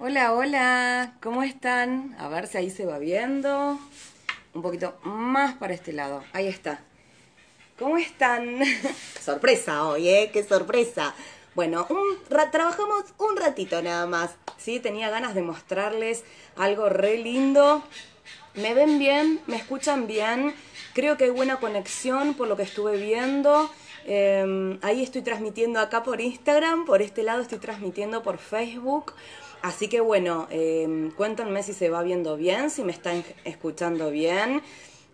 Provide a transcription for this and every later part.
Hola, hola, ¿cómo están? A ver si ahí se va viendo. Un poquito más para este lado. Ahí está. ¿Cómo están? sorpresa hoy, ¿eh? ¡Qué sorpresa! Bueno, trabajamos un ratito nada más. Sí, tenía ganas de mostrarles algo re lindo. ¿Me ven bien? ¿Me escuchan bien? Creo que hay buena conexión por lo que estuve viendo. Em, ahí estoy transmitiendo acá por Instagram, por este lado estoy transmitiendo por Facebook. Así que bueno, eh, em, cuéntenme si se va viendo bien, si me están escuchando bien.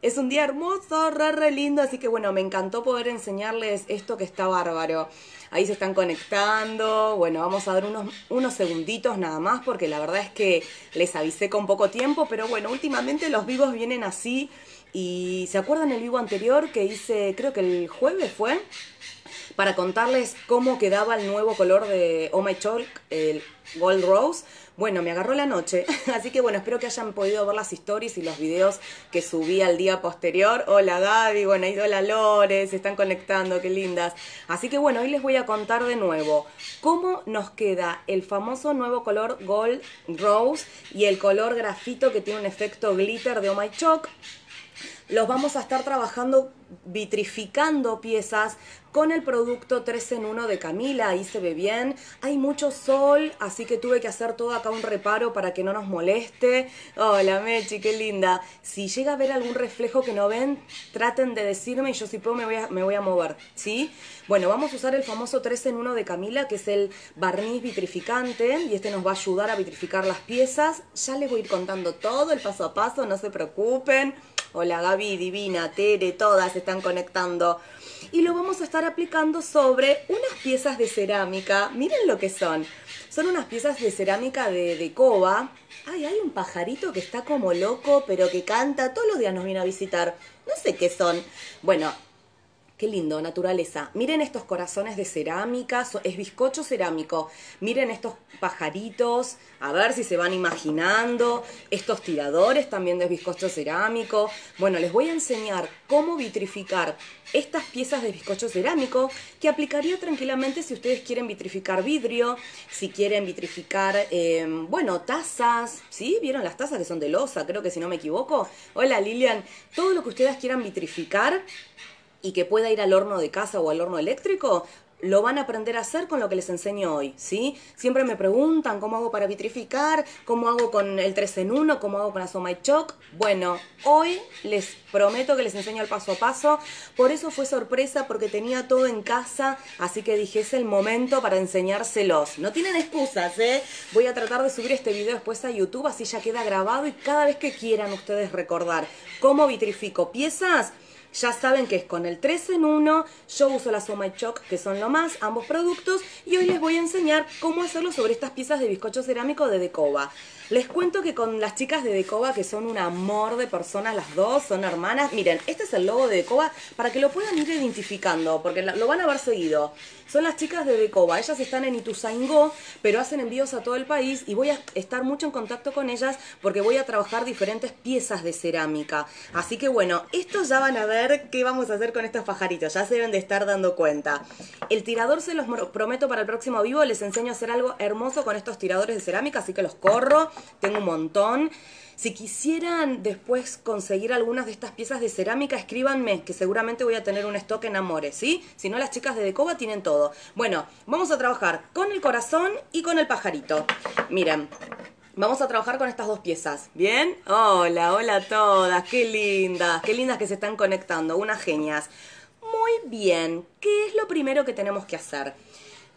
Es un día hermoso, re, re lindo, así que bueno, me encantó poder enseñarles esto que está bárbaro. Ahí se están conectando, bueno, vamos a dar unos, unos segunditos nada más porque la verdad es que les avisé con poco tiempo, pero bueno, últimamente los vivos vienen así y ¿se acuerdan el vivo anterior que hice, creo que el jueves fue? para contarles cómo quedaba el nuevo color de Oh My Chalk, el Gold Rose. Bueno, me agarró la noche, así que bueno, espero que hayan podido ver las stories y los videos que subí al día posterior. Hola Gaby, bueno, ahí hola Lore, se están conectando, qué lindas. Así que bueno, hoy les voy a contar de nuevo cómo nos queda el famoso nuevo color Gold Rose y el color grafito que tiene un efecto glitter de Oh My Chalk los vamos a estar trabajando vitrificando piezas con el producto 3 en 1 de Camila, ahí se ve bien. Hay mucho sol, así que tuve que hacer todo acá un reparo para que no nos moleste. Hola Mechi, qué linda. Si llega a ver algún reflejo que no ven, traten de decirme y yo si puedo me voy a, me voy a mover, ¿sí? Bueno, vamos a usar el famoso 3 en 1 de Camila, que es el barniz vitrificante, y este nos va a ayudar a vitrificar las piezas. Ya les voy a ir contando todo el paso a paso, no se preocupen. Hola Gaby, Divina, Tere, todas están conectando. Y lo vamos a estar aplicando sobre unas piezas de cerámica. Miren lo que son. Son unas piezas de cerámica de, de coba. Ay, hay un pajarito que está como loco, pero que canta. Todos los días nos viene a visitar. No sé qué son. Bueno, Qué lindo, naturaleza. Miren estos corazones de cerámica, es bizcocho cerámico. Miren estos pajaritos, a ver si se van imaginando. Estos tiradores también de bizcocho cerámico. Bueno, les voy a enseñar cómo vitrificar estas piezas de bizcocho cerámico que aplicaría tranquilamente si ustedes quieren vitrificar vidrio, si quieren vitrificar, em, bueno, tazas. ¿Sí? ¿Vieron las tazas que son de losa? Creo que si no me equivoco. Hola Lilian, todo lo que ustedes quieran vitrificar y que pueda ir al horno de casa o al horno eléctrico, lo van a aprender a hacer con lo que les enseño hoy, ¿sí? Siempre me preguntan cómo hago para vitrificar, cómo hago con el 3 en 1, cómo hago con la Soma y Choc. Bueno, hoy les prometo que les enseño el paso a paso. Por eso fue sorpresa, porque tenía todo en casa, así que dije, es el momento para enseñárselos. No tienen excusas, ¿eh? Voy a tratar de subir este video después a YouTube, así ya queda grabado y cada vez que quieran ustedes recordar cómo vitrifico piezas, ya saben que es con el 3 en 1. Yo uso la Soma y Choc, que son lo más, ambos productos. Y hoy les voy a enseñar cómo hacerlo sobre estas piezas de bizcocho cerámico de Decoba. Les cuento que con las chicas de Decoba, que son un amor de personas las dos, son hermanas. Miren, este es el logo de Decoba para que lo puedan ir identificando, porque lo van a ver seguido. Son las chicas de Decoba. Ellas están en Ituzaingó, pero hacen envíos a todo el país y voy a estar mucho en contacto con ellas porque voy a trabajar diferentes piezas de cerámica. Así que bueno, estos ya van a ver qué vamos a hacer con estos pajaritos. Ya se deben de estar dando cuenta. El tirador se los prometo para el próximo vivo. Les enseño a hacer algo hermoso con estos tiradores de cerámica, así que los corro. Tengo un montón. Si quisieran después conseguir algunas de estas piezas de cerámica, escríbanme, que seguramente voy a tener un stock en Amores, ¿sí? Si no, las chicas de Decoba tienen todo. Bueno, vamos a trabajar con el corazón y con el pajarito. Miren, Vamos a trabajar con estas dos piezas, ¿bien? Hola, hola a todas, qué lindas, qué lindas que se están conectando, unas genias. Muy bien, ¿qué es lo primero que tenemos que hacer?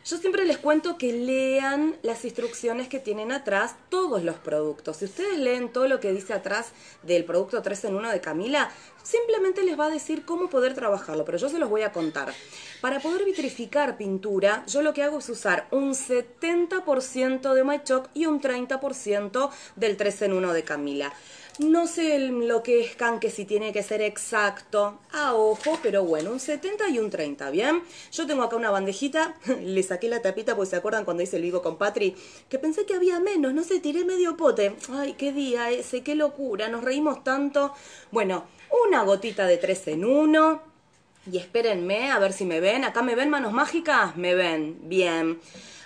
Yo siempre les cuento que lean las instrucciones que tienen atrás todos los productos. Si ustedes leen todo lo que dice atrás del producto 3 en 1 de Camila, simplemente les va a decir cómo poder trabajarlo, pero yo se los voy a contar. Para poder vitrificar pintura, yo lo que hago es usar un 70% de Choc y un 30% del 3 en 1 de Camila. No sé lo que es canque, si tiene que ser exacto, a ah, ojo, pero bueno, un 70 y un 30, ¿bien? Yo tengo acá una bandejita, le saqué la tapita, pues se acuerdan cuando hice el vivo con Patri, que pensé que había menos, no sé, tiré medio pote. Ay, qué día ese, qué locura, nos reímos tanto. Bueno, una gotita de tres en 1. Y espérenme, a ver si me ven. ¿Acá me ven manos mágicas? Me ven, bien.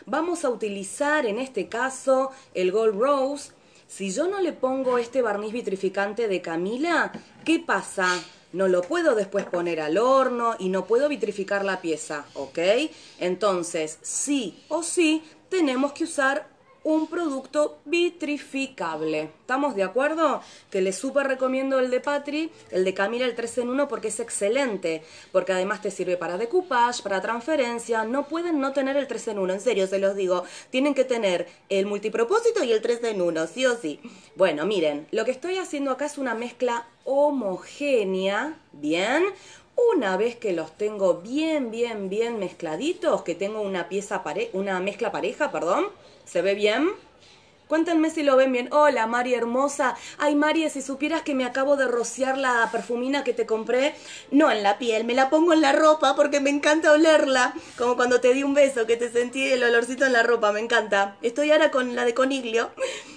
Vamos a utilizar en este caso el Gold Rose si yo no le pongo este barniz vitrificante de Camila, ¿qué pasa? No lo puedo después poner al horno y no puedo vitrificar la pieza, ¿ok? Entonces, sí o sí, tenemos que usar un producto vitrificable. ¿Estamos de acuerdo? Que les súper recomiendo el de Patri, el de Camila el 3 en 1 porque es excelente, porque además te sirve para decoupage, para transferencia, no pueden no tener el 3 en 1, en serio se los digo, tienen que tener el multipropósito y el 3 en 1, sí o sí. Bueno, miren, lo que estoy haciendo acá es una mezcla homogénea, ¿bien? Una vez que los tengo bien, bien, bien mezcladitos, que tengo una pieza una mezcla pareja, perdón, ¿Se ve bien? Cuéntenme si lo ven bien. Hola, Mari hermosa. Ay, Mari, si supieras que me acabo de rociar la perfumina que te compré, no en la piel, me la pongo en la ropa porque me encanta olerla. Como cuando te di un beso, que te sentí el olorcito en la ropa, me encanta. Estoy ahora con la de Coniglio.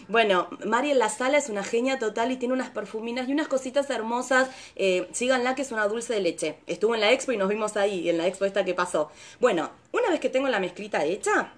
Bueno, Mari en la sala es una genia total y tiene unas perfuminas y unas cositas hermosas. Eh, síganla, que es una dulce de leche. Estuvo en la expo y nos vimos ahí, en la expo esta que pasó. Bueno, una vez que tengo la mezclita hecha,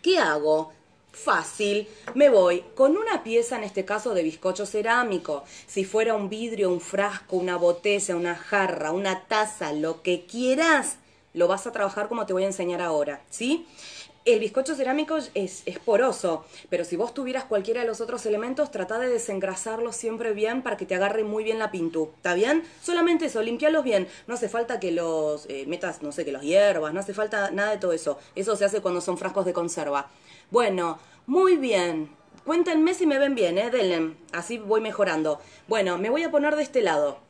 ¿qué hago? Fácil, me voy con una pieza, en este caso de bizcocho cerámico. Si fuera un vidrio, un frasco, una botella, una jarra, una taza, lo que quieras, lo vas a trabajar como te voy a enseñar ahora, ¿sí? sí el bizcocho cerámico es, poroso, pero si vos tuvieras cualquiera de los otros elementos, trata de desengrasarlos siempre bien para que te agarre muy bien la pintura. ¿Está bien? Solamente eso, limpiarlos bien. No hace falta que los eh, metas, no sé, que los hierbas, no hace falta nada de todo eso. Eso se hace cuando son frascos de conserva. Bueno, muy bien. Cuéntenme si me ven bien, ¿eh? Delen. Así voy mejorando. Bueno, me voy a poner de este lado.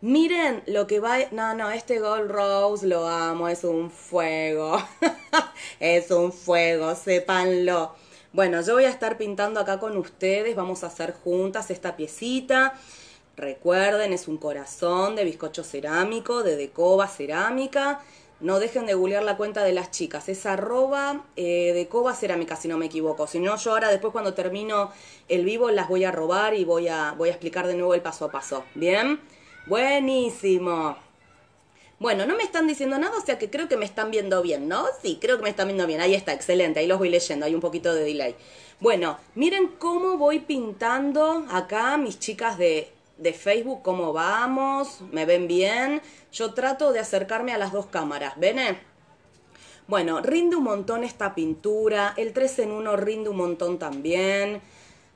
Miren lo que va. No, no, este Gold Rose lo amo, es un fuego. es un fuego, sépanlo. Bueno, yo voy a estar pintando acá con ustedes, vamos a hacer juntas esta piecita. Recuerden, es un corazón de bizcocho cerámico, de decoba cerámica. No dejen de googlear la cuenta de las chicas, es arroba eh, decoba cerámica, si no me equivoco. Si no, yo ahora después cuando termino el vivo las voy a robar y voy a, voy a explicar de nuevo el paso a paso. ¿Bien? Buenísimo. Bueno, no me están diciendo nada, o sea que creo que me están viendo bien, ¿no? Sí, creo que me están viendo bien. Ahí está, excelente. Ahí los voy leyendo. Hay un poquito de delay. Bueno, miren cómo voy pintando acá mis chicas de, de Facebook, cómo vamos, me ven bien. Yo trato de acercarme a las dos cámaras, ¿ven? Eh? Bueno, rinde un montón esta pintura, el 3 en 1 rinde un montón también.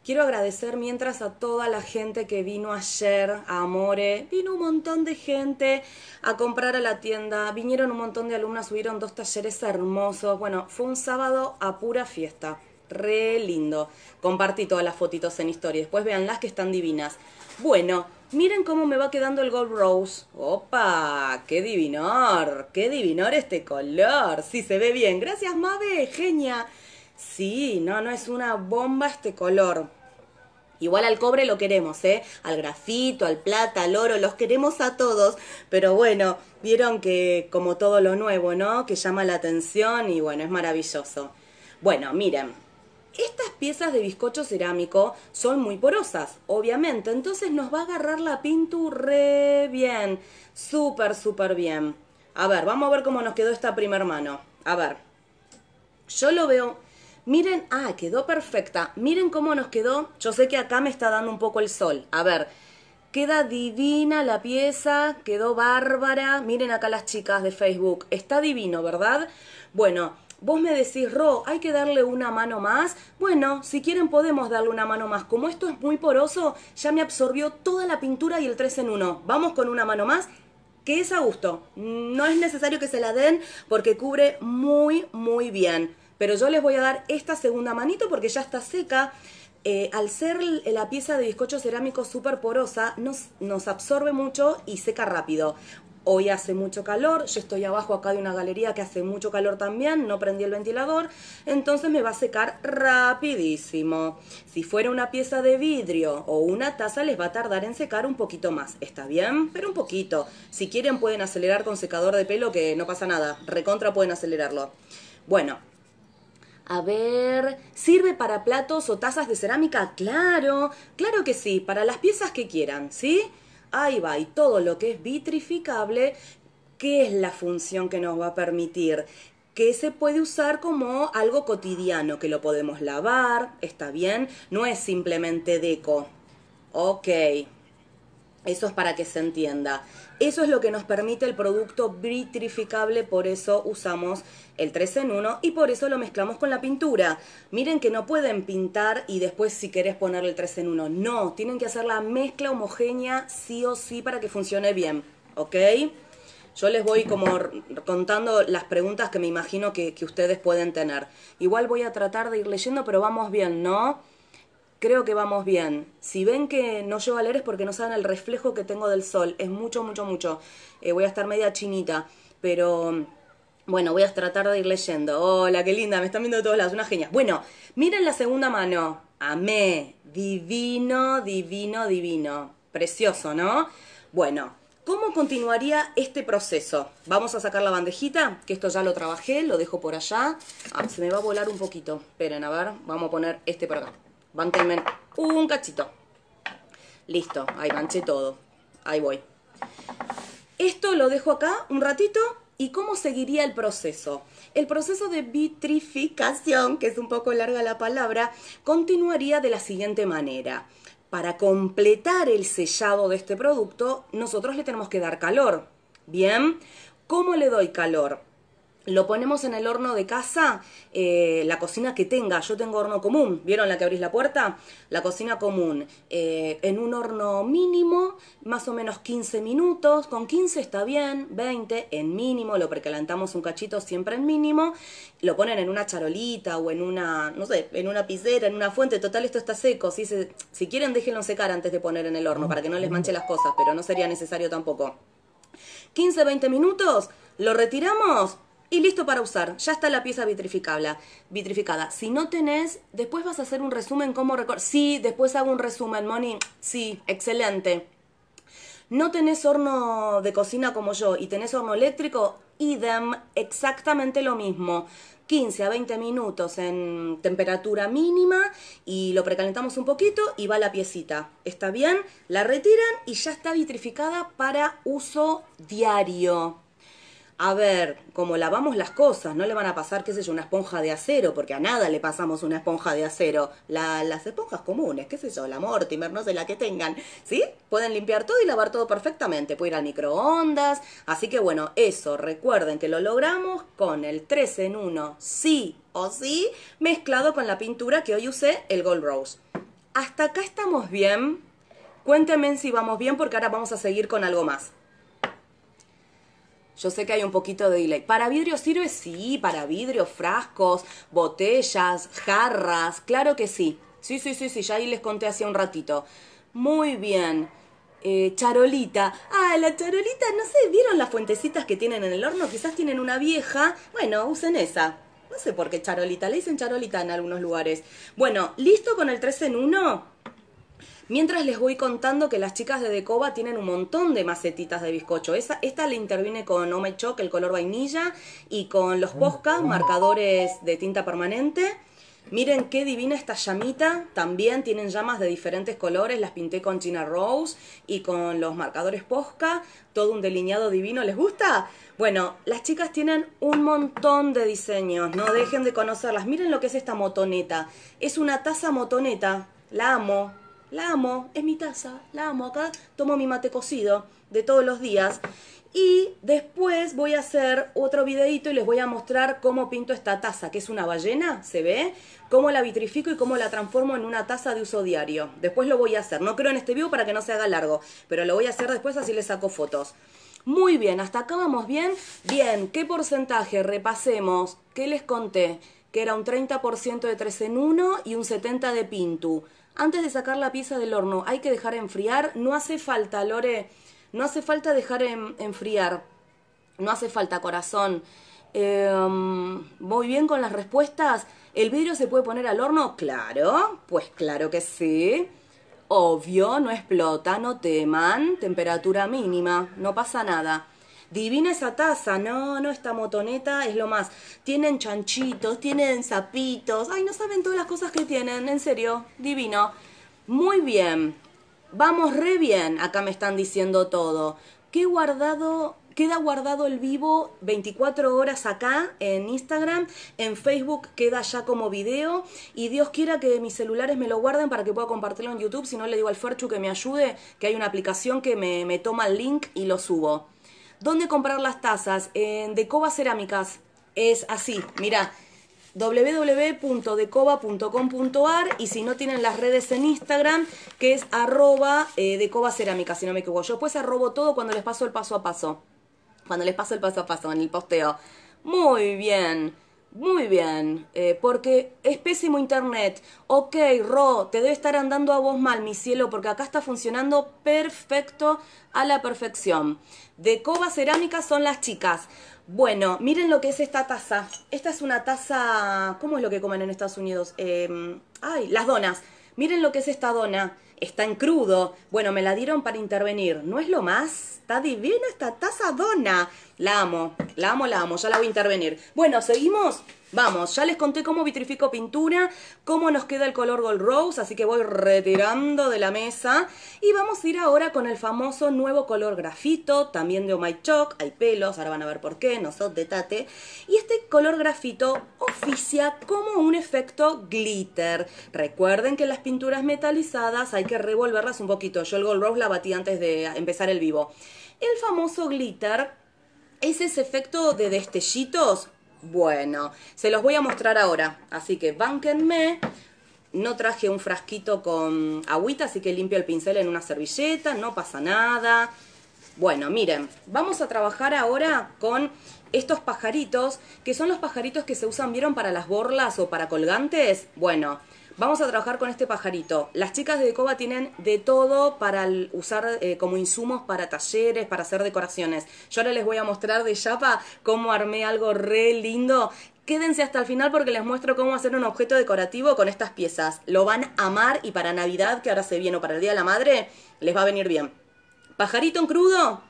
Quiero agradecer mientras a toda la gente que vino ayer a Amore. Vino un montón de gente a comprar a la tienda. Vinieron un montón de alumnas, subieron dos talleres hermosos. Bueno, fue un sábado a pura fiesta. Re lindo. Compartí todas las fotitos en historia. Después vean las que están divinas. Bueno, miren cómo me va quedando el Gold Rose. ¡Opa! ¡Qué divinor! ¡Qué divinor este color! Sí, se ve bien. Gracias, Mabe. Genia. Sí, no, no, es una bomba este color. Igual al cobre lo queremos, ¿eh? Al grafito, al plata, al oro, los queremos a todos. Pero bueno, vieron que como todo lo nuevo, ¿no? Que llama la atención y bueno, es maravilloso. Bueno, miren, estas piezas de bizcocho cerámico son muy porosas, obviamente, entonces nos va a agarrar la pintura re bien, súper, súper bien. A ver, vamos a ver cómo nos quedó esta primer mano. A ver, yo lo veo Miren, ah, quedó perfecta. Miren cómo nos quedó. Yo sé que acá me está dando un poco el sol. A ver, queda divina la pieza, quedó bárbara. Miren acá las chicas de Facebook. Está divino, ¿verdad? Bueno, Vos me decís, Ro, hay que darle una mano más. Bueno, si quieren podemos darle una mano más. Como esto es muy poroso, ya me absorbió toda la pintura y el 3 en 1. Vamos con una mano más, que es a gusto. No es necesario que se la den porque cubre muy, muy bien. Pero yo les voy a dar esta segunda manito porque ya está seca. Eh, al ser la pieza de bizcocho cerámico súper porosa, nos, nos absorbe mucho y seca rápido. Hoy hace mucho calor, yo estoy abajo acá de una galería que hace mucho calor también, no prendí el ventilador, entonces me va a secar rapidísimo. Si fuera una pieza de vidrio o una taza les va a tardar en secar un poquito más, está bien, pero un poquito. Si quieren pueden acelerar con secador de pelo que no pasa nada, recontra pueden acelerarlo. Bueno, a ver, ¿sirve para platos o tazas de cerámica? Claro, claro que sí, para las piezas que quieran, ¿sí? Ahí va, y todo lo que es vitrificable, ¿qué es la función que nos va a permitir? que se puede usar como algo cotidiano, que lo podemos lavar, está bien, no es simplemente deco. Ok, eso es para que se entienda. Eso es lo que nos permite el producto vitrificable, por eso usamos el 3 en 1 y por eso lo mezclamos con la pintura. Miren que no pueden pintar y después si querés ponerle el 3 en 1, no, tienen que hacer la mezcla homogénea sí o sí para que funcione bien, ¿ok? Yo les voy como contando las preguntas que me imagino que ustedes pueden tener. Igual voy a tratar de ir leyendo, pero vamos bien, ¿no? Creo que vamos bien. Si ven que no llego a leer es porque no saben el reflejo que tengo del sol. Es mucho, mucho, mucho. Eh, voy a estar media chinita, pero... Bueno, voy a tratar de ir leyendo. Hola, qué linda, me están viendo de todos las. una genia. Bueno, miren la segunda mano. Amé. Divino, divino, divino. Precioso, ¿no? Bueno, ¿cómo continuaría este proceso? Vamos a sacar la bandejita, que esto ya lo trabajé, lo dejo por allá. Ah, se me va a volar un poquito. Esperen, a ver, vamos a poner este por acá. Bánquenme un cachito. Listo, ahí manché todo. Ahí voy. Esto lo dejo acá un ratito y cómo seguiría el proceso. El proceso de vitrificación, que es un poco larga la palabra, continuaría de la siguiente manera. Para completar el sellado de este producto, nosotros le tenemos que dar calor. Bien, ¿cómo le doy calor? Lo ponemos en el horno de casa, eh, la cocina que tenga. Yo tengo horno común, ¿vieron la que abrís la puerta? La cocina común. Eh, en un horno mínimo, más o menos 15 minutos. Con 15 está bien, 20 en mínimo. Lo precalentamos un cachito siempre en mínimo. Lo ponen en una charolita o en una, no sé, en una pizera, en una fuente. Total, esto está seco. Si, si quieren, déjenlo secar antes de poner en el horno para que no les mm. manche las cosas, pero no sería necesario tampoco. 15-20 minutos, lo retiramos y listo para usar. Ya está la pieza vitrificable, vitrificada. Si no tenés, después vas a hacer un resumen cómo Sí, después hago un resumen, Moni. Sí, excelente. No tenés horno de cocina como yo y tenés horno eléctrico, idem, exactamente lo mismo. 15 a 20 minutos en temperatura mínima y lo precalentamos un poquito y va la piecita. Está bien, la retiran y ya está vitrificada para uso diario a ver, como lavamos las cosas, no le van a pasar, qué sé yo, una esponja de acero, porque a nada le pasamos una esponja de acero. las esponjas comunes, qué sé yo, la Mortimer, no sé, la que tengan, ¿sí? Pueden limpiar todo y lavar todo perfectamente, puede ir al microondas. Así que bueno, eso, recuerden que lo logramos con el 3 en 1, sí o sí, mezclado con la pintura que hoy usé, el Gold Rose. Hasta acá estamos bien. Cuéntenme si vamos bien porque ahora vamos a seguir con algo más. Yo sé que hay un poquito de delay. ¿Para vidrio sirve? Sí, para vidrio, frascos, botellas, jarras, claro que sí. Sí, sí, sí, sí, ya ahí les conté hace un ratito. Muy bien. Eh, charolita. Ah, la charolita, no sé, ¿vieron las fuentecitas que tienen en el horno? Quizás tienen una vieja. Bueno, usen esa. No sé por qué charolita, le dicen charolita en algunos lugares. Bueno, ¿listo con el 3 en 1? Mientras les voy contando que las chicas de Decoba tienen un montón de macetitas de bizcocho. esta le interviene con Home oh Choc, el color vainilla, y con los Posca, oh, oh. marcadores de tinta permanente. Miren qué divina esta llamita. También tienen llamas de diferentes colores. Las pinté con China Rose y con los marcadores Posca. Todo un delineado divino. ¿Les gusta? Bueno, las chicas tienen un montón de diseños. No dejen de conocerlas. Miren lo que es esta motoneta. Es una taza motoneta. La amo. La amo, es mi taza, la amo. Acá tomo mi mate cocido de todos los días. Y después voy a hacer otro videito y les voy a mostrar cómo pinto esta taza, que es una ballena, ¿se ve? Cómo la vitrifico y cómo la transformo en una taza de uso diario. Después lo voy a hacer. No creo en este vivo para que no se haga largo, pero lo voy a hacer después así les saco fotos. Muy bien, ¿hasta acá vamos bien? Bien, ¿qué porcentaje? Repasemos. ¿Qué les conté? Que era un 30% de 3 en 1 y un 70% de Pintu. Antes de sacar la pizza del horno, hay que dejar enfriar. No hace falta, Lore, no hace falta dejar enfriar. No hace falta, corazón. Eh, ¿Voy bien con las respuestas? ¿El vidrio se puede poner al horno? Claro, pues claro que sí. Obvio, no explota, no teman. Temperatura mínima, no pasa nada. Divina esa taza, no, no, esta motoneta es lo más. Tienen chanchitos, tienen zapitos, ay, no saben todas las cosas que tienen, en serio, divino. Muy bien, vamos re bien, acá me están diciendo todo. Qué guardado queda guardado el vivo 24 horas acá en Instagram, en Facebook queda ya como video y Dios quiera que mis celulares me lo guarden para que pueda compartirlo en YouTube, si no le digo al Ferchu que me ayude, que hay una aplicación que me, me toma el link y lo subo. ¿Dónde comprar las tazas? En Decoba Cerámicas. Es así, Mira www.decoba.com.ar y si no tienen las redes en Instagram, que es arroba eh, decoba si no me equivoco. Yo pues arrobo todo cuando les paso el paso a paso. Cuando les paso el paso a paso en el posteo. Muy bien. Muy bien, eh, porque es pésimo internet. Ok, Ro, te debe estar andando a vos mal, mi cielo, porque acá está funcionando perfecto a la perfección. De Coba Cerámica son las chicas. Bueno, miren lo que es esta taza. Esta es una taza... ¿Cómo es lo que comen en Estados Unidos? Em, ay, las donas. Miren lo que es esta dona. Está en crudo. Bueno, me la dieron para intervenir. ¿No es lo más? Está divina esta taza dona. La amo, la amo, la amo, ya la voy a intervenir. Bueno, ¿seguimos? Vamos, ya les conté cómo vitrifico pintura, cómo nos queda el color Gold Rose, así que voy retirando de la mesa. Y vamos a ir ahora con el famoso nuevo color grafito, también de Oh My Chalk, hay pelos, ahora van a ver por qué, no sos de tate. Y este color grafito oficia como un efecto glitter. Recuerden que las pinturas metalizadas hay que revolverlas un poquito, yo el Gold Rose la batí antes de empezar el vivo. El famoso glitter ¿Es ese efecto de destellitos? Bueno, se los voy a mostrar ahora. Así que bánquenme, No traje un frasquito con agüita, así que limpio el pincel en una servilleta, no pasa nada. Bueno, miren, vamos a trabajar ahora con estos pajaritos, que son los pajaritos que se usan, ¿vieron? Para las borlas o para colgantes. Bueno, Vamos a trabajar con este pajarito. Las chicas de Coba tienen de todo para usar eh, como insumos para talleres, para hacer decoraciones. Yo ahora les voy a mostrar de chapa cómo armé algo re lindo Quédense hasta el final porque les muestro cómo hacer un objeto decorativo con estas piezas. Lo van a amar y para Navidad, que ahora se viene, o para el Día de la Madre, les va a venir bien. Pajarito en crudo.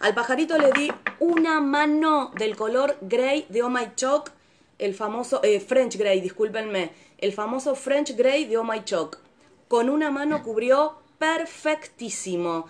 Al pajarito le di una mano del color gray de Oh My Chalk, el famoso eh, French Gray. discúlpenme el famoso French Grey de Oh My Choc. Con una mano cubrió perfectísimo.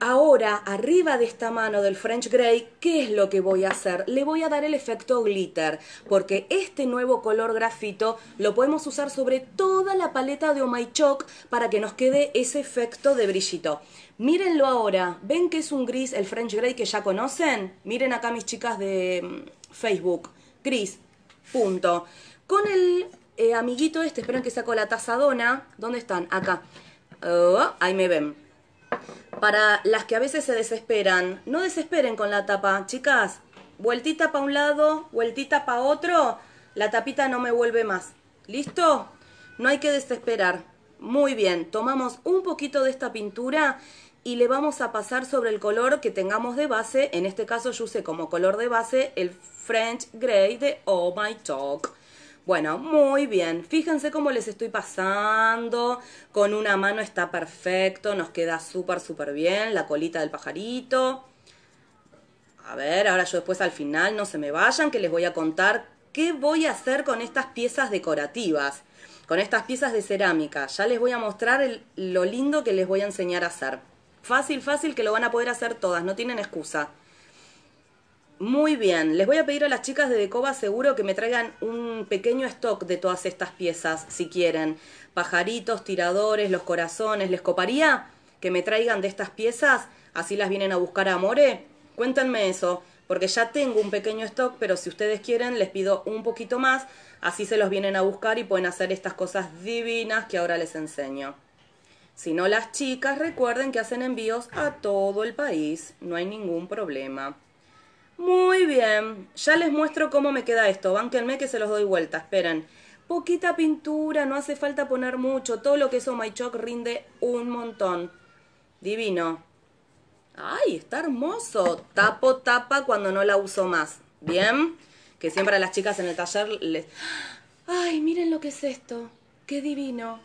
Ahora, arriba de esta mano del French Grey, ¿qué es lo que voy a hacer? Le voy a dar el efecto glitter, porque este nuevo color grafito lo podemos usar sobre toda la paleta de Oh My Choc para que nos quede ese efecto de brillito. Mírenlo ahora, ¿ven que es un gris el French Grey que ya conocen? Miren acá mis chicas de mm, Facebook, gris, punto. Con el eh, amiguito este, esperen que saco la tazadona. ¿Dónde están? Acá. Oh, ahí me ven. Para las que a veces se desesperan, no desesperen con la tapa, chicas. Vueltita para un lado, vueltita para otro, la tapita no me vuelve más. ¿Listo? No hay que desesperar. Muy bien, tomamos un poquito de esta pintura y le vamos a pasar sobre el color que tengamos de base. En este caso yo usé como color de base el French Grey de Oh My Talk. Bueno, muy bien. Fíjense cómo les estoy pasando. Con una mano está perfecto. Nos queda súper, súper bien. La colita del pajarito. A ver, ahora yo después al final, no se me vayan, que les voy a contar qué voy a hacer con estas piezas decorativas. Con estas piezas de cerámica. Ya les voy a mostrar lo lindo que les voy a enseñar a hacer. Fácil, fácil, que lo van a poder hacer todas. No tienen excusa. Muy bien, les voy a pedir a las chicas de Decoba seguro que me traigan un pequeño stock de todas estas piezas, si quieren. Pajaritos, tiradores, los corazones, ¿les coparía que me traigan de estas piezas? Así las vienen a buscar a More. Cuéntenme eso, porque ya tengo un pequeño stock, pero si ustedes quieren les pido un poquito más, así se los vienen a buscar y pueden hacer estas cosas divinas que ahora les enseño. Si no, las chicas recuerden que hacen envíos a todo el país, no hay ningún problema. Muy bien, ya les muestro cómo me queda esto, bánquenme que se los doy vuelta, esperen. Poquita pintura, no hace falta poner mucho, todo lo que es Choc rinde un montón. Divino. ¡Ay, está hermoso! Tapo tapa cuando no la uso más, ¿bien? Que siempre a las chicas en el taller les... ¡Ay, miren lo que es esto! ¡Qué divino!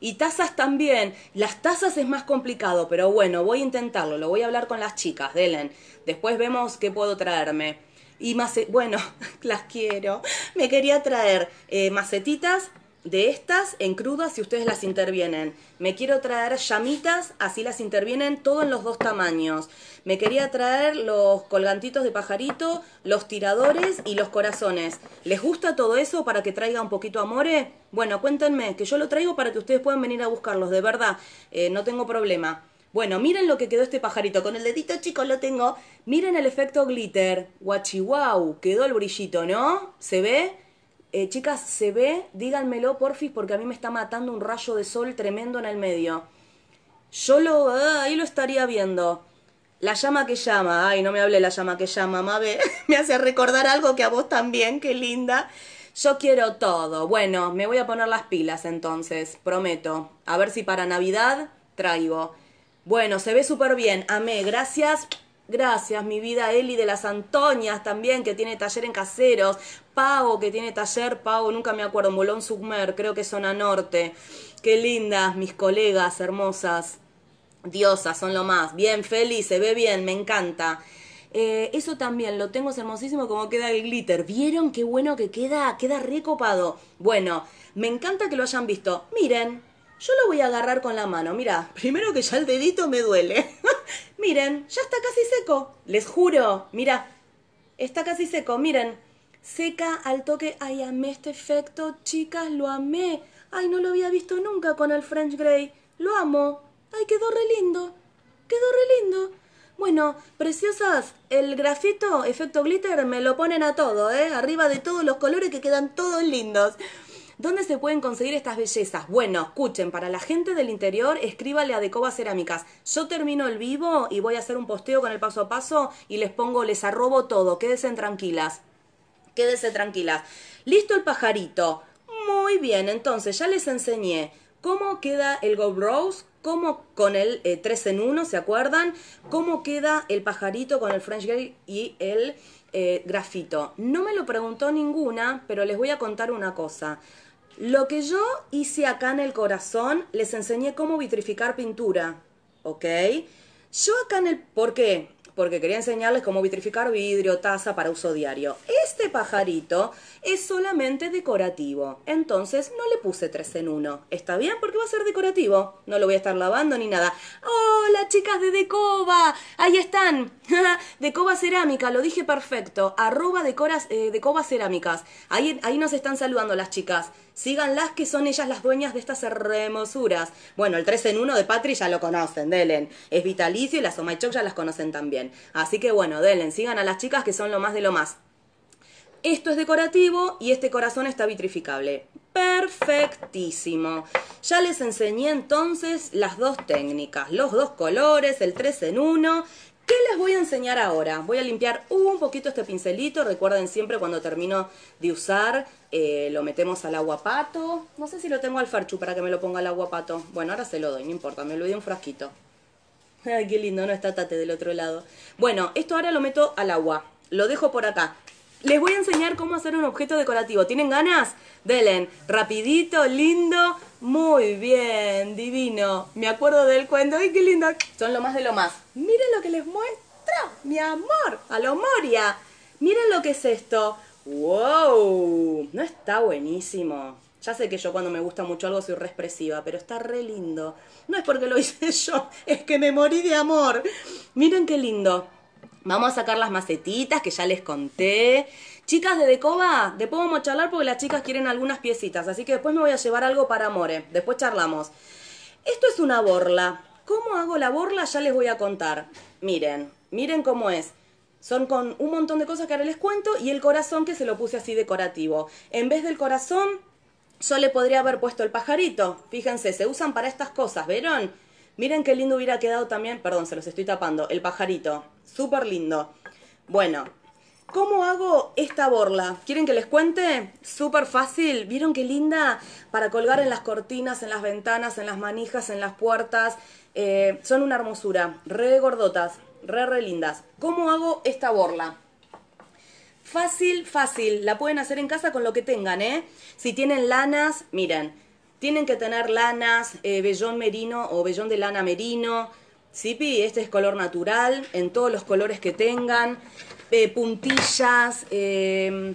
Y tazas también. Las tazas es más complicado, pero bueno, voy a intentarlo. Lo voy a hablar con las chicas, Delen. Después vemos qué puedo traerme. Y más, bueno, las quiero. Me quería traer eh, macetitas de estas en crudas si ustedes las intervienen. Me quiero traer llamitas, así las intervienen, todo en los dos tamaños. Me quería traer los colgantitos de pajarito, los tiradores y los corazones. ¿Les gusta todo eso para que traiga un poquito amore? Bueno, cuéntenme, que yo lo traigo para que ustedes puedan venir a buscarlos, de verdad, eh, no tengo problema. Bueno, miren lo que quedó este pajarito. Con el dedito chico lo tengo. Miren el efecto glitter. Guachihuau, quedó el brillito, ¿no? ¿Se ve? Eh, chicas, ¿se ve? Díganmelo, porfis, porque a mí me está matando un rayo de sol tremendo en el medio. Yo lo... Ah, ahí lo estaría viendo. La llama que llama. Ay, no me hable la llama que llama, Mabe. me hace recordar algo que a vos también, qué linda. Yo quiero todo. Bueno, me voy a poner las pilas entonces, prometo. A ver si para Navidad traigo. Bueno, se ve súper bien. Amé, gracias. Gracias, mi vida Eli de las Antoñas también, que tiene taller en Caseros. Pago, que tiene taller, Pago nunca me acuerdo, Molón Bolón Submer, creo que zona norte. Qué lindas, mis colegas hermosas. Diosas, son lo más. Bien, feliz, se ve bien, me encanta. Eh, eso también lo tengo, es hermosísimo como queda el glitter. ¿Vieron qué bueno que queda? Queda recopado. Bueno, me encanta que lo hayan visto. Miren, yo lo voy a agarrar con la mano. Mira, primero que ya el dedito me duele. Miren, ya está casi seco. Les juro, mira, está casi seco. Miren, seca al toque. Ay, amé este efecto, chicas, lo amé. Ay, no lo había visto nunca con el French Grey. Lo amo. Ay, quedó re lindo. Quedó re lindo. Bueno, preciosas, el grafito, efecto glitter, me lo ponen a todo, ¿eh? Arriba de todos los colores que quedan todos lindos. ¿Dónde se pueden conseguir estas bellezas? Bueno, escuchen, para la gente del interior, escríbale a Decoba Cerámicas. Yo termino el vivo y voy a hacer un posteo con el paso a paso y les pongo, les arrobo todo. Quédense tranquilas. Quédense tranquilas. Listo el pajarito. Muy bien, entonces ya les enseñé cómo queda el Gold Rose, cómo con el 3 eh, en 1, ¿se acuerdan? Cómo queda el pajarito con el French Grey y el eh, grafito. No me lo preguntó ninguna, pero les voy a contar una cosa. Lo que yo hice acá en el corazón, les enseñé cómo vitrificar pintura, ¿ok? Yo acá en el... ¿Por qué? Porque quería enseñarles cómo vitrificar vidrio, taza para uso diario. Este pajarito es solamente decorativo, entonces no le puse tres en uno. ¿Está bien? Porque va a ser decorativo, no lo voy a estar lavando ni nada. ¡Hola, chicas de Decoba! ¡Ahí están! Decoba Cerámica, lo dije perfecto. Arroba decoras, eh, Decoba Cerámicas. Ahí, ahí nos están saludando las chicas las que son ellas las dueñas de estas hermosuras. Bueno, el 3 en 1 de Patri ya lo conocen, Delen. Es vitalicio y las Omaichok ya las conocen también. Así que bueno, Delen, sigan a las chicas que son lo más de lo más. Esto es decorativo y este corazón está vitrificable. Perfectísimo. Ya les enseñé entonces las dos técnicas, los dos colores, el 3 en 1, ¿Qué les voy a enseñar ahora? Voy a limpiar un poquito este pincelito. Recuerden siempre cuando termino de usar eh, lo metemos al aguapato. No sé si lo tengo al farchu para que me lo ponga al aguapato. Bueno, ahora se lo doy, no importa, me lo dio un frasquito. Ay, qué lindo, no está Tate del otro lado. Bueno, esto ahora lo meto al agua. Lo dejo por acá. Les voy a enseñar cómo hacer un objeto decorativo. ¿Tienen ganas? Delen. Rapidito, lindo. Muy bien, divino. Me acuerdo del cuento. ¡Ay, qué lindo! Son lo más de lo más. Miren lo que les muestro, mi amor. A lo Moria. Miren lo que es esto. ¡Wow! No está buenísimo. Ya sé que yo cuando me gusta mucho algo soy re expresiva, pero está re lindo. No es porque lo hice yo, es que me morí de amor. Miren qué lindo. Vamos a sacar las macetitas que ya les conté. Chicas de Decoba, después vamos a charlar porque las chicas quieren algunas piecitas, así que después me voy a llevar algo para More. Después charlamos. Esto es una borla. ¿Cómo hago la borla? Ya les voy a contar. Miren, miren cómo es. Son con un montón de cosas que ahora les cuento y el corazón que se lo puse así decorativo. En vez del corazón, yo le podría haber puesto el pajarito. Fíjense, se usan para estas cosas, ¿verón? Miren qué lindo hubiera quedado también, perdón, se los estoy tapando, el pajarito. Súper lindo. Bueno, ¿Cómo hago esta borla? ¿Quieren que les cuente? Súper fácil. ¿Vieron qué linda? Para colgar en las cortinas, en las ventanas, en las manijas, en las puertas. Eh, son una hermosura. Re gordotas re, re lindas. ¿Cómo hago esta borla? Fácil, fácil. La pueden hacer en casa con lo que tengan, ¿eh? Si tienen lanas, miren, tienen que tener lanas, eh, vellón merino o vellón de lana merino. Sipi, este es color natural, en todos los colores que tengan. Eh, puntillas, eh,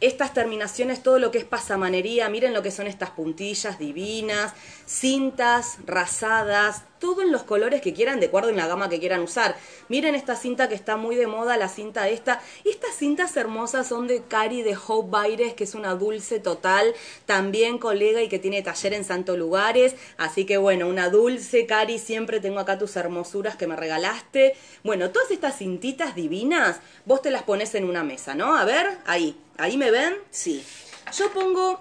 estas terminaciones, todo lo que es pasamanería, miren lo que son estas puntillas divinas, cintas rasadas, todo en los colores que quieran, de acuerdo en la gama que quieran usar. Miren esta cinta que está muy de moda, la cinta esta. Estas cintas hermosas son de Cari de Hope Baires, que es una dulce total, también colega y que tiene taller en Santo Lugares. Así que bueno, una dulce, Cari, siempre tengo acá tus hermosuras que me regalaste. Bueno, todas estas cintitas divinas, vos te las pones en una mesa, ¿no? A ver, ahí ¿Ahí me ven? Sí. Yo pongo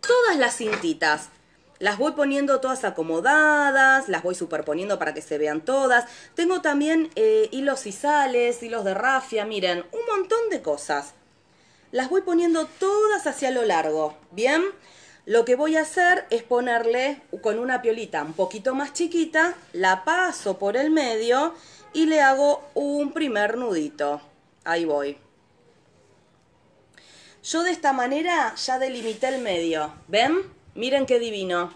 todas las cintitas. Las voy poniendo todas acomodadas, las voy superponiendo para que se vean todas. Tengo también eh, hilos sisales, hilos de rafia, miren, un montón de cosas. Las voy poniendo todas hacia lo largo, ¿bien? Lo que voy a hacer es ponerle con una piolita un poquito más chiquita, la paso por el medio y le hago un primer nudito. Ahí voy. Yo de esta manera ya delimité el medio. ¿Ven? Miren qué divino.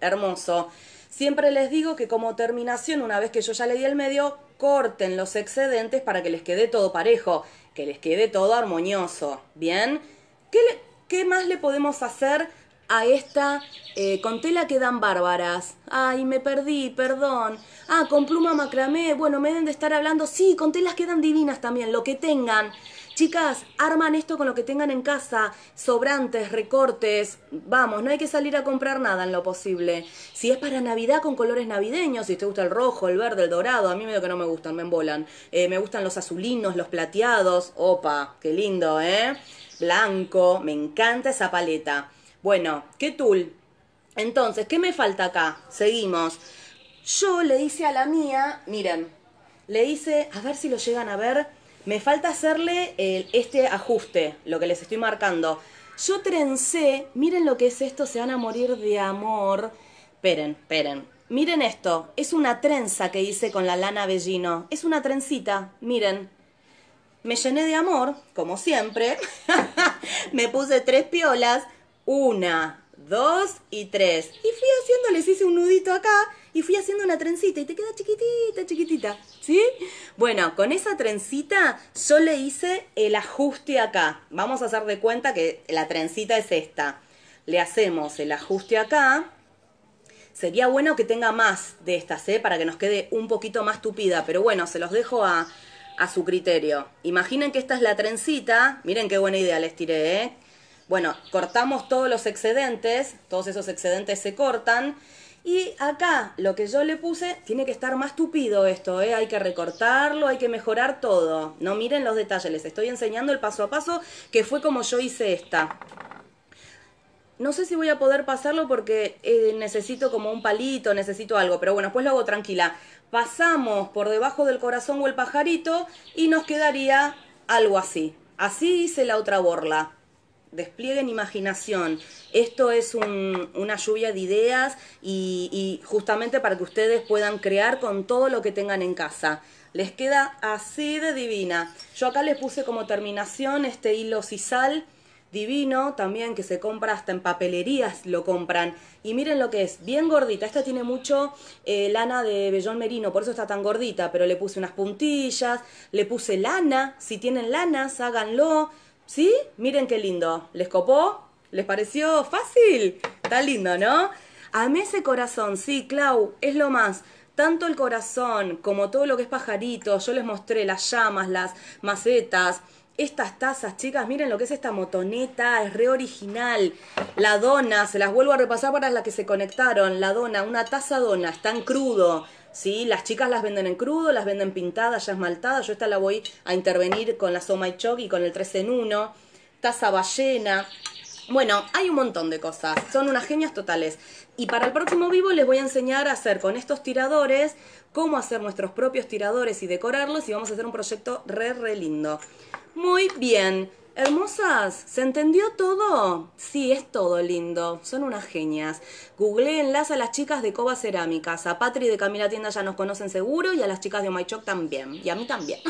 Hermoso. Siempre les digo que como terminación, una vez que yo ya le di el medio, corten los excedentes para que les quede todo parejo, que les quede todo armonioso. ¿Bien? ¿Qué, más le podemos hacer a esta eh, con tela quedan bárbaras. Ay, me perdí, perdón. Ah, con pluma macramé. Bueno, me deben de estar hablando. Sí, con telas quedan divinas también, lo que tengan. Chicas, arman esto con lo que tengan en casa, sobrantes, recortes, vamos, no hay que salir a comprar nada en lo posible. Si es para Navidad, con colores navideños, si te gusta el rojo, el verde, el dorado, a mí medio que no me gustan, me embolan. Eh, me gustan los azulinos, los plateados, opa, qué lindo, ¿eh? Blanco, me encanta esa paleta. Bueno, ¿qué tul? Entonces, ¿qué me falta acá? Seguimos. Yo le hice a la mía, miren, le hice, a ver si lo llegan a ver, me falta hacerle este ajuste, lo que les estoy marcando. Yo trencé, miren lo que es esto, se van a morir de amor. Esperen, esperen. Miren esto, es una trenza que hice con la lana Bellino. Es una trencita, miren. Me llené de amor, como siempre. Me puse tres piolas, una dos y tres. Y fui haciendo, les hice un nudito acá y fui haciendo una trencita y te queda chiquitita, chiquitita, ¿sí? Bueno, con esa trencita yo le hice el ajuste acá. Vamos a hacer de cuenta que la trencita es esta. Le hacemos el ajuste acá. Sería bueno que tenga más de estas, ¿eh? Para que nos quede un poquito más tupida, pero bueno, se los dejo a, a su criterio. Imaginen que esta es la trencita. Miren qué buena idea les tiré, ¿eh? Bueno, cortamos todos los excedentes, todos esos excedentes se cortan. Y acá lo que yo le puse, tiene que estar más tupido esto, ¿eh? hay que recortarlo, hay que mejorar todo. No miren los detalles, les estoy enseñando el paso a paso que fue como yo hice esta. No sé si voy a poder pasarlo porque eh, necesito como un palito, necesito algo, pero bueno, pues lo hago tranquila. Pasamos por debajo del corazón o el pajarito y nos quedaría algo así. Así hice la otra borla desplieguen imaginación. Esto es una lluvia de ideas y, justamente para que ustedes puedan crear con todo lo que tengan en casa. Les queda así de divina. Yo acá les puse como terminación este hilo sisal divino también que se compra hasta en papelerías lo compran y miren lo que es bien gordita esta tiene mucho eh, lana de vellón merino por eso está tan gordita pero le puse unas puntillas le puse lana si tienen lana, háganlo ¿Sí? Miren qué lindo. ¿Les copó? ¿Les pareció fácil? Está lindo, ¿no? mí ese corazón, sí, Clau, es lo más. Tanto el corazón como todo lo que es pajarito, yo les mostré las llamas, las macetas, estas tazas, chicas, miren lo que es esta motoneta, es re original. La dona, se las vuelvo a repasar para las que se conectaron. La dona, una taza dona, está crudo. ¿sí? Las chicas las venden en crudo, las venden pintadas, ya esmaltadas. Yo esta la voy a intervenir con la Soma y Choc y con el 3 en 1, taza ballena. Bueno, hay un montón de cosas, son unas genias totales. Y para el próximo vivo les voy a enseñar a hacer con estos tiradores, cómo hacer nuestros propios tiradores y decorarlos y vamos a hacer un proyecto re re lindo. Muy bien, Hermosas, ¿se entendió todo? Sí, es todo lindo, son unas genias. enlaces a las chicas de Coba Cerámicas, a Patri de Camila Tienda ya nos conocen seguro y a las chicas de Omaichok también, y a mí también.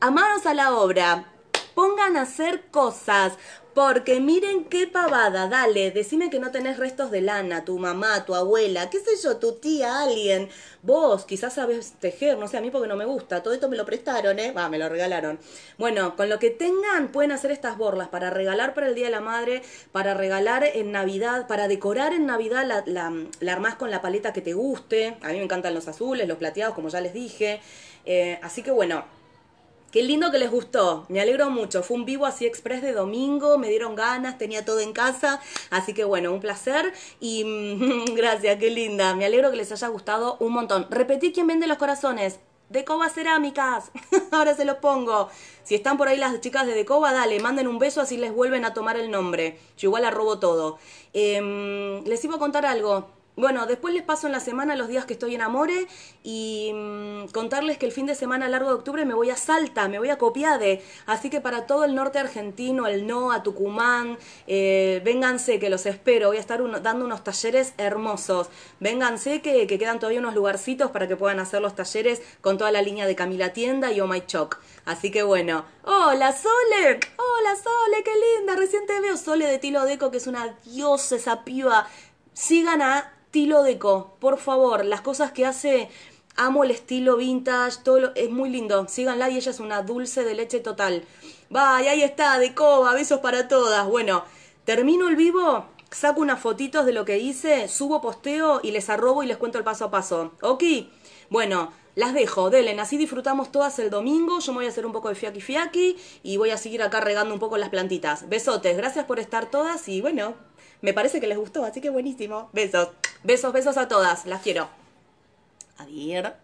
a a la obra, pongan a hacer cosas. Porque miren qué pavada, dale, decime que no tenés restos de lana, tu mamá, tu abuela, qué sé yo, tu tía, alguien, vos, quizás sabes tejer, no sé, a mí porque no me gusta, todo esto me lo prestaron, ¿eh? Va, me lo regalaron. Bueno, con lo que tengan pueden hacer estas borlas para regalar para el Día de la Madre, para regalar en Navidad, para decorar en Navidad la, armas con la paleta que te guste, a mí me encantan los azules, los plateados, como ya les dije, eh, así que bueno Qué lindo que les gustó, me alegro mucho. Fue un vivo así express de domingo, me dieron ganas, tenía todo en casa, así que bueno, un placer y mm, gracias, qué linda. Me alegro que les haya gustado un montón. Repetí quién vende los corazones. Decoba Cerámicas. Ahora se los pongo. Si están por ahí las chicas de Decoba, dale, manden un beso así les vuelven a tomar el nombre. Yo igual la robo todo. Em, les iba a contar algo. Bueno, después les paso en la semana los días que estoy en Amore y mm, contarles que el fin de semana largo de octubre me voy a Salta, me voy a Copiade. Así que para todo el norte argentino, el no, a Tucumán, eh, vénganse que los espero. Voy a estar dando unos talleres hermosos. Vénganse que, quedan todavía unos lugarcitos para que puedan hacer los talleres con toda la línea de Camila Tienda y Oh My Choc. Así que bueno. ¡Hola Sole! ¡Hola Sole! ¡Qué linda! Recién te veo Sole de Tilo Deco, que es una diosa esa piba. Sigan a estilo deco, por favor, las cosas que hace, amo el estilo vintage, todo es muy lindo, síganla y ella es una dulce de leche total. Bye, ahí está, Deco, besos para todas. Bueno, termino el vivo, saco unas fotitos de lo que hice, subo posteo y les arrobo y les cuento el paso a paso. ¿Ok? Bueno, las dejo, Delen, así disfrutamos todas el domingo. Yo me voy a hacer un poco de fiaki fiaki y voy a seguir acá regando un poco las plantitas. Besotes, gracias por estar todas y bueno, me parece que les gustó, así que buenísimo. Besos. Besos, besos a todas. Las quiero. Adiós.